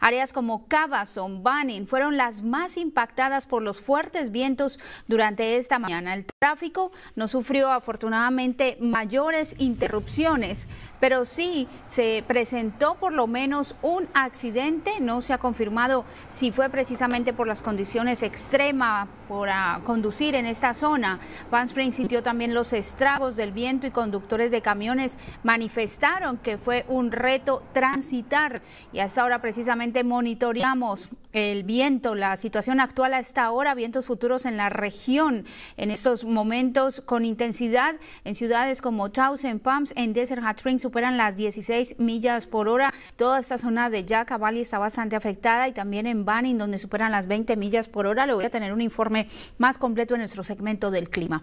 Áreas como Cavazón, Banning fueron las más impactadas por los fuertes vientos durante esta mañana. El tráfico no sufrió afortunadamente mayores interrupciones, pero sí se presentó por lo menos un accidente. No se ha confirmado si fue precisamente por las condiciones extremas para ah, conducir en esta zona. Van sintió también los estragos del viento y conductores de camiones manifestaron que fue un reto transitar y hasta ahora precisamente monitoreamos el viento, la situación actual a esta hora, vientos futuros en la región en estos momentos con intensidad en ciudades como Towson, Pumps, en Desert Hot Springs superan las 16 millas por hora. Toda esta zona de Jaca Valley está bastante afectada y también en Banning donde superan las 20 millas por hora. Le voy a tener un informe más completo en nuestro segmento del clima.